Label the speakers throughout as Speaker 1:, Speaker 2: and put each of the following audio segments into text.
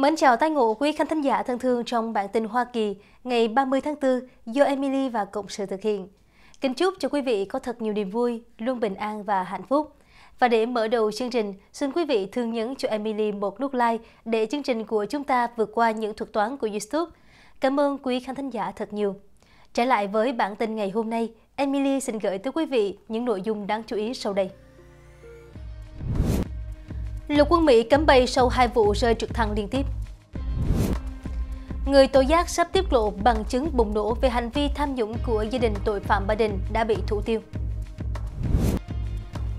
Speaker 1: Mến chào tay ngộ quý khán thính giả thân thương trong bản tin Hoa Kỳ ngày 30 tháng 4 do Emily và Cộng sự thực hiện. Kính chúc cho quý vị có thật nhiều niềm vui, luôn bình an và hạnh phúc. Và để mở đầu chương trình, xin quý vị thương nhấn cho Emily một nút like để chương trình của chúng ta vượt qua những thuật toán của YouTube. Cảm ơn quý khán thính giả thật nhiều. Trở lại với bản tin ngày hôm nay, Emily xin gửi tới quý vị những nội dung đáng chú ý sau đây. Lục quân Mỹ cấm bay sau hai vụ rơi trực thăng liên tiếp. Người tố giác sắp tiết lộ bằng chứng bùng nổ về hành vi tham nhũng của gia đình tội phạm Biden đã bị thủ tiêu.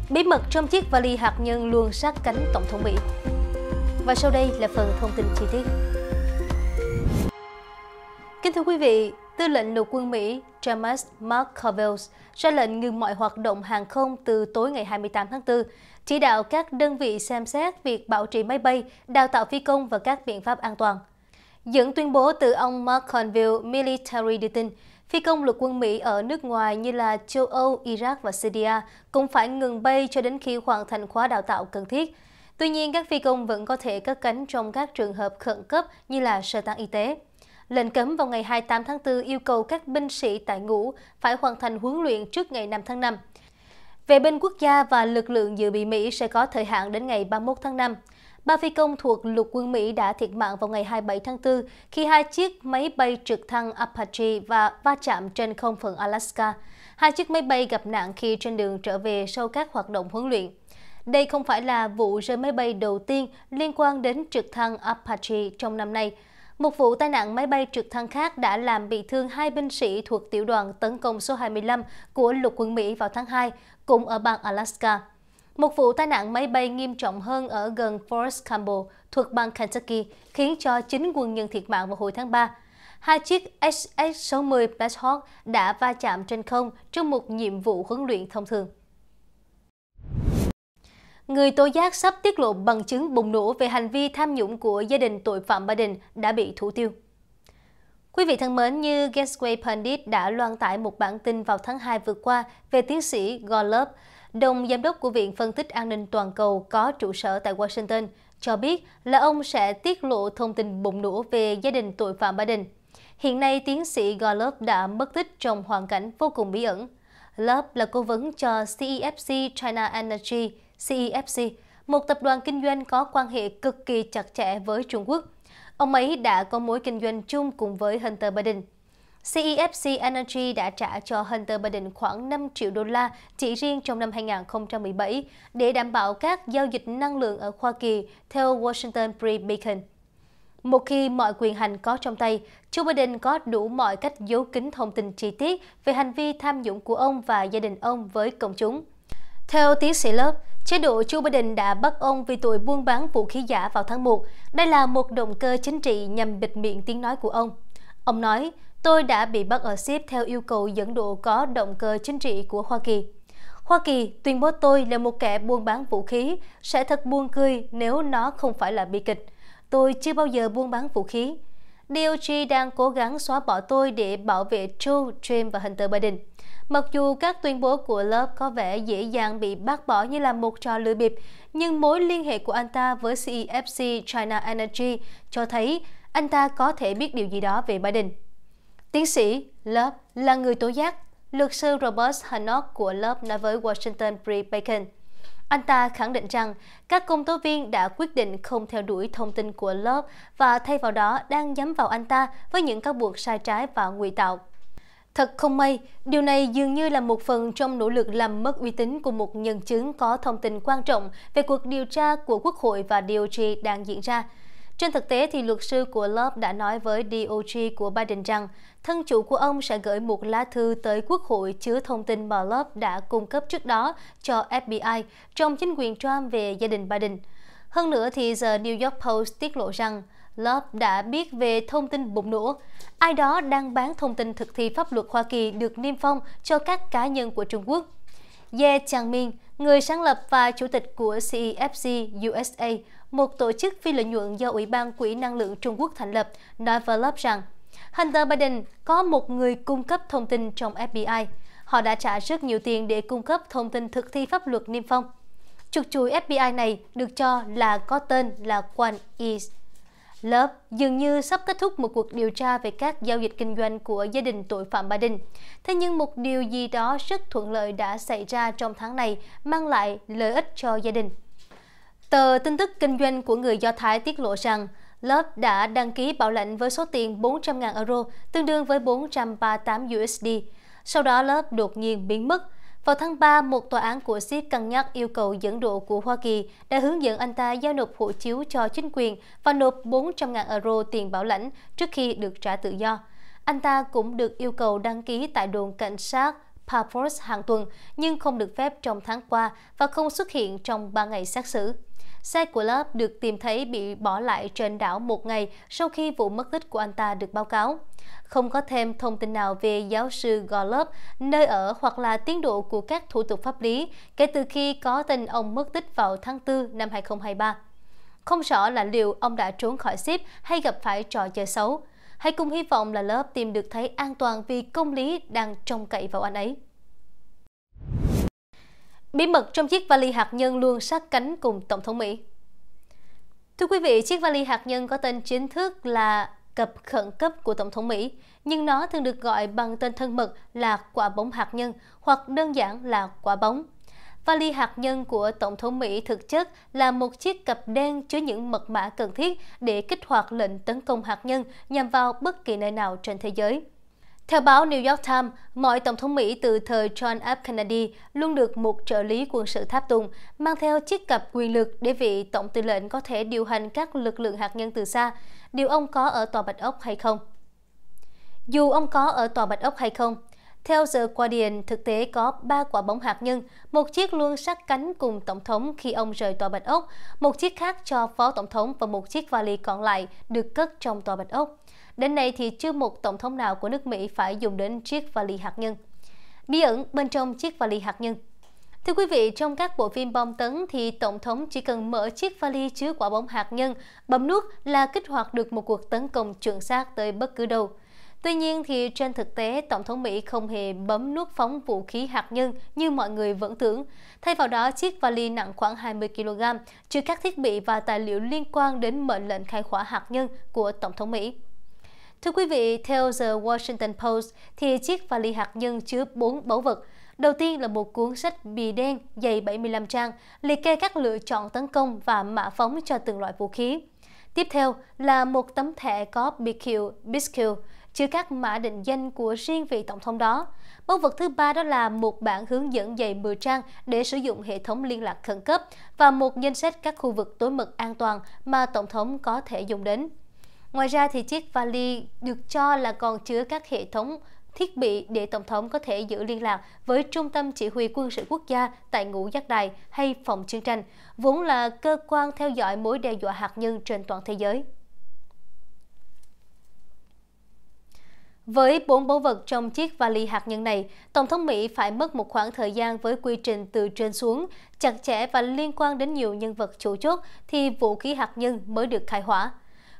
Speaker 1: Bí mật trong chiếc vali hạt nhân luôn sát cánh Tổng thống Mỹ. Và sau đây là phần thông tin chi tiết. Kính thưa quý vị, Tư lệnh lục quân Mỹ James McCovels ra lệnh ngừng mọi hoạt động hàng không từ tối ngày 28 tháng 4, chỉ đạo các đơn vị xem xét việc bảo trì máy bay, đào tạo phi công và các biện pháp an toàn. Dẫn tuyên bố từ ông McConville, Military Dutton, phi công lục quân Mỹ ở nước ngoài như là châu Âu, Iraq và Syria cũng phải ngừng bay cho đến khi hoàn thành khóa đào tạo cần thiết. Tuy nhiên, các phi công vẫn có thể cất cánh trong các trường hợp khẩn cấp như là sơ tán y tế. Lệnh cấm vào ngày 28 tháng 4 yêu cầu các binh sĩ tại ngũ phải hoàn thành huấn luyện trước ngày 5 tháng 5. Vệ binh quốc gia và lực lượng dự bị Mỹ sẽ có thời hạn đến ngày 31 tháng 5. Ba phi công thuộc lục quân Mỹ đã thiệt mạng vào ngày 27 tháng 4 khi hai chiếc máy bay trực thăng Apache và va chạm trên không phận Alaska. Hai chiếc máy bay gặp nạn khi trên đường trở về sau các hoạt động huấn luyện. Đây không phải là vụ rơi máy bay đầu tiên liên quan đến trực thăng Apache trong năm nay – một vụ tai nạn máy bay trực thăng khác đã làm bị thương hai binh sĩ thuộc tiểu đoàn tấn công số 25 của lục quân Mỹ vào tháng 2, cũng ở bang Alaska. Một vụ tai nạn máy bay nghiêm trọng hơn ở gần Fort Campbell thuộc bang Kentucky khiến cho 9 quân nhân thiệt mạng vào hồi tháng 3. Hai chiếc ss 60 Black Hawk đã va chạm trên không trong một nhiệm vụ huấn luyện thông thường. Người tố giác sắp tiết lộ bằng chứng bùng nổ về hành vi tham nhũng của gia đình tội phạm Ba Đình đã bị thủ tiêu. Quý vị thân mến, như Gateway Pandit đã loan tải một bản tin vào tháng 2 vừa qua về tiến sĩ Golub, đồng giám đốc của Viện Phân tích An ninh Toàn cầu có trụ sở tại Washington, cho biết là ông sẽ tiết lộ thông tin bùng nổ về gia đình tội phạm Ba Đình. Hiện nay, tiến sĩ Golub đã mất tích trong hoàn cảnh vô cùng bí ẩn. Love là cố vấn cho CEFC e China Energy, CEFC, một tập đoàn kinh doanh có quan hệ cực kỳ chặt chẽ với Trung Quốc. Ông ấy đã có mối kinh doanh chung cùng với Hunter Biden. CEFC Energy đã trả cho Hunter Biden khoảng 5 triệu đô la chỉ riêng trong năm 2017 để đảm bảo các giao dịch năng lượng ở Hoa Kỳ theo Washington Pre-Beacon. Một khi mọi quyền hành có trong tay, Joe Biden có đủ mọi cách giấu kín thông tin chi tiết về hành vi tham nhũng của ông và gia đình ông với công chúng. Theo tiến sĩ Love, Chế độ Joe Biden đã bắt ông vì tội buôn bán vũ khí giả vào tháng 1. Đây là một động cơ chính trị nhằm bịt miệng tiếng nói của ông. Ông nói, tôi đã bị bắt ở ship theo yêu cầu dẫn độ có động cơ chính trị của Hoa Kỳ. Hoa Kỳ tuyên bố tôi là một kẻ buôn bán vũ khí, sẽ thật buồn cười nếu nó không phải là bi kịch. Tôi chưa bao giờ buôn bán vũ khí. DOJ đang cố gắng xóa bỏ tôi để bảo vệ Joe, Trump và Hunter Biden. Mặc dù các tuyên bố của lớp có vẻ dễ dàng bị bác bỏ như là một trò lừa bịp, nhưng mối liên hệ của anh ta với CEFC e China Energy cho thấy anh ta có thể biết điều gì đó về Biden. Tiến sĩ Love là người tố giác, luật sư Robert Hanok của Love nói với Washington Free Bacon. Anh ta khẳng định rằng các công tố viên đã quyết định không theo đuổi thông tin của Love và thay vào đó đang nhắm vào anh ta với những cáo buộc sai trái và ngụy tạo. Thật không may, điều này dường như là một phần trong nỗ lực làm mất uy tín của một nhân chứng có thông tin quan trọng về cuộc điều tra của Quốc hội và DOJ đang diễn ra. Trên thực tế thì luật sư của Love đã nói với DOJ của Biden rằng thân chủ của ông sẽ gửi một lá thư tới Quốc hội chứa thông tin mà Love đã cung cấp trước đó cho FBI trong chính quyền Trump về gia đình Biden. Hơn nữa thì The New York Post tiết lộ rằng Love đã biết về thông tin bụng nổ. Ai đó đang bán thông tin thực thi pháp luật Hoa Kỳ được niêm phong cho các cá nhân của Trung Quốc. Ye Changmin, người sáng lập và chủ tịch của CEFC USA, một tổ chức phi lợi nhuận do Ủy ban Quỹ Năng lượng Trung Quốc thành lập, nói với Love rằng Hunter Biden có một người cung cấp thông tin trong FBI. Họ đã trả rất nhiều tiền để cung cấp thông tin thực thi pháp luật niêm phong. Trục chuỗi FBI này được cho là có tên là Quan East. Lớp dường như sắp kết thúc một cuộc điều tra về các giao dịch kinh doanh của gia đình tội phạm Ba Đình. Thế nhưng một điều gì đó rất thuận lợi đã xảy ra trong tháng này, mang lại lợi ích cho gia đình. Tờ tin tức kinh doanh của người Do Thái tiết lộ rằng, Lớp đã đăng ký bảo lãnh với số tiền 400.000 euro, tương đương với 438 USD. Sau đó Lớp đột nhiên biến mất, vào tháng 3, một tòa án của Ship cân nhắc yêu cầu dẫn độ của Hoa Kỳ đã hướng dẫn anh ta giao nộp hộ chiếu cho chính quyền và nộp 400.000 euro tiền bảo lãnh trước khi được trả tự do. Anh ta cũng được yêu cầu đăng ký tại đồn cảnh sát Paphos hàng tuần nhưng không được phép trong tháng qua và không xuất hiện trong 3 ngày xét xử. Xe của Love được tìm thấy bị bỏ lại trên đảo một ngày sau khi vụ mất tích của anh ta được báo cáo. Không có thêm thông tin nào về giáo sư Golub, nơi ở hoặc là tiến độ của các thủ tục pháp lý kể từ khi có tin ông mất tích vào tháng 4 năm 2023. Không rõ là liệu ông đã trốn khỏi ship hay gặp phải trò chơi xấu. Hãy cùng hy vọng là lớp tìm được thấy an toàn vì công lý đang trông cậy vào anh ấy. Bí mật trong chiếc vali hạt nhân luôn sát cánh cùng Tổng thống Mỹ. Thưa quý vị, chiếc vali hạt nhân có tên chính thức là cập khẩn cấp của Tổng thống Mỹ, nhưng nó thường được gọi bằng tên thân mật là quả bóng hạt nhân hoặc đơn giản là quả bóng. Vali hạt nhân của Tổng thống Mỹ thực chất là một chiếc cặp đen chứa những mật mã cần thiết để kích hoạt lệnh tấn công hạt nhân nhằm vào bất kỳ nơi nào trên thế giới. Theo báo New York Times, mọi tổng thống Mỹ từ thời John F. Kennedy luôn được một trợ lý quân sự tháp tùng, mang theo chiếc cặp quyền lực để vị tổng tư lệnh có thể điều hành các lực lượng hạt nhân từ xa. Điều ông có ở Tòa Bạch Ốc hay không? Dù ông có ở Tòa Bạch Ốc hay không, theo The Guardian, thực tế có 3 quả bóng hạt nhân, một chiếc luôn sát cánh cùng Tổng thống khi ông rời Tòa Bạch Ốc, một chiếc khác cho Phó Tổng thống và một chiếc vali còn lại được cất trong Tòa Bạch Ốc. Đến nay thì chưa một Tổng thống nào của nước Mỹ phải dùng đến chiếc vali hạt nhân. Bí ẩn bên trong chiếc vali hạt nhân Thưa quý vị, trong các bộ phim bom tấn thì Tổng thống chỉ cần mở chiếc vali chứa quả bóng hạt nhân, bấm nút là kích hoạt được một cuộc tấn công chuẩn xác tới bất cứ đâu. Tuy nhiên thì trên thực tế, Tổng thống Mỹ không hề bấm nút phóng vũ khí hạt nhân như mọi người vẫn tưởng. Thay vào đó, chiếc vali nặng khoảng 20 kg, chứa các thiết bị và tài liệu liên quan đến mệnh lệnh khai hỏa hạt nhân của Tổng thống Mỹ. Thưa quý vị, theo The Washington Post, thì chiếc vali hạt nhân chứa 4 báu vật. Đầu tiên là một cuốn sách bì đen dày 75 trang, liệt kê các lựa chọn tấn công và mã phóng cho từng loại vũ khí. Tiếp theo là một tấm thẻ có BQ, BSQ, chứa các mã định danh của riêng vị tổng thống đó. Báu vật thứ ba đó là một bản hướng dẫn dày 10 trang để sử dụng hệ thống liên lạc khẩn cấp và một danh sách các khu vực tối mật an toàn mà tổng thống có thể dùng đến. Ngoài ra thì chiếc vali được cho là còn chứa các hệ thống thiết bị để Tổng thống có thể giữ liên lạc với Trung tâm Chỉ huy Quân sự Quốc gia tại Ngũ Giác Đài hay Phòng Chiến tranh, vốn là cơ quan theo dõi mối đe dọa hạt nhân trên toàn thế giới. Với bốn báu vật trong chiếc vali hạt nhân này, Tổng thống Mỹ phải mất một khoảng thời gian với quy trình từ trên xuống, chặt chẽ và liên quan đến nhiều nhân vật chủ chốt thì vũ khí hạt nhân mới được khai hỏa.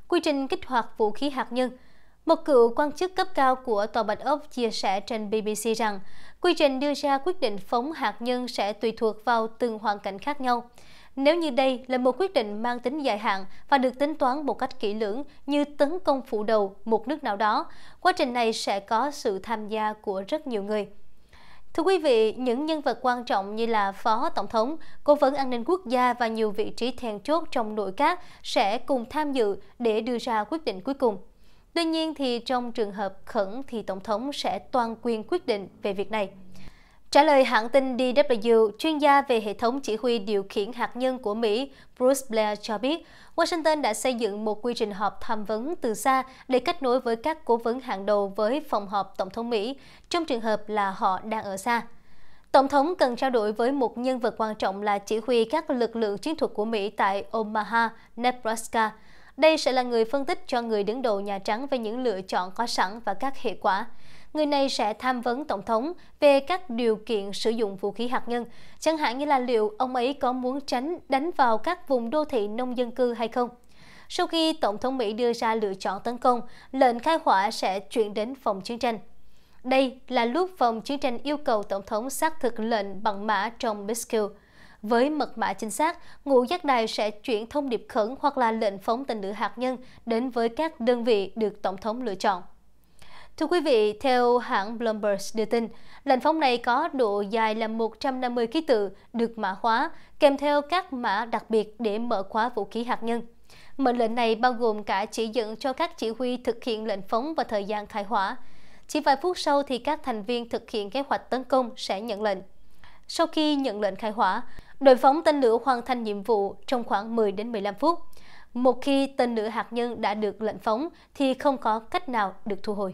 Speaker 1: Quy trình kích hoạt vũ khí hạt nhân một cựu quan chức cấp cao của Tòa Bạch Ốc chia sẻ trên BBC rằng quy trình đưa ra quyết định phóng hạt nhân sẽ tùy thuộc vào từng hoàn cảnh khác nhau. Nếu như đây là một quyết định mang tính dài hạn và được tính toán một cách kỹ lưỡng như tấn công phủ đầu một nước nào đó, quá trình này sẽ có sự tham gia của rất nhiều người. Thưa quý vị, những nhân vật quan trọng như là Phó Tổng thống, Cố vấn An ninh Quốc gia và nhiều vị trí then chốt trong nội các sẽ cùng tham dự để đưa ra quyết định cuối cùng. Tuy nhiên thì trong trường hợp khẩn thì Tổng thống sẽ toàn quyền quyết định về việc này. Trả lời hãng tin DW, chuyên gia về hệ thống chỉ huy điều khiển hạt nhân của Mỹ Bruce Blair cho biết, Washington đã xây dựng một quy trình họp tham vấn từ xa để kết nối với các cố vấn hàng đầu với phòng họp Tổng thống Mỹ, trong trường hợp là họ đang ở xa. Tổng thống cần trao đổi với một nhân vật quan trọng là chỉ huy các lực lượng chiến thuật của Mỹ tại Omaha, Nebraska. Đây sẽ là người phân tích cho người đứng đầu Nhà Trắng về những lựa chọn có sẵn và các hệ quả người này sẽ tham vấn Tổng thống về các điều kiện sử dụng vũ khí hạt nhân, chẳng hạn như là liệu ông ấy có muốn tránh đánh vào các vùng đô thị nông dân cư hay không. Sau khi Tổng thống Mỹ đưa ra lựa chọn tấn công, lệnh khai hỏa sẽ chuyển đến phòng chiến tranh. Đây là lúc phòng chiến tranh yêu cầu Tổng thống xác thực lệnh bằng mã trong Biscuit. Với mật mã chính xác, ngũ giác đài sẽ chuyển thông điệp khẩn hoặc là lệnh phóng tên lửa hạt nhân đến với các đơn vị được Tổng thống lựa chọn. Thưa quý vị, theo hãng Bloomberg đưa tin, lệnh phóng này có độ dài là 150 ký tự được mã hóa, kèm theo các mã đặc biệt để mở khóa vũ khí hạt nhân. Mệnh lệnh này bao gồm cả chỉ dẫn cho các chỉ huy thực hiện lệnh phóng và thời gian khai hỏa. Chỉ vài phút sau thì các thành viên thực hiện kế hoạch tấn công sẽ nhận lệnh. Sau khi nhận lệnh khai hỏa, đội phóng tên lửa hoàn thành nhiệm vụ trong khoảng 10 đến 15 phút. Một khi tên lửa hạt nhân đã được lệnh phóng thì không có cách nào được thu hồi.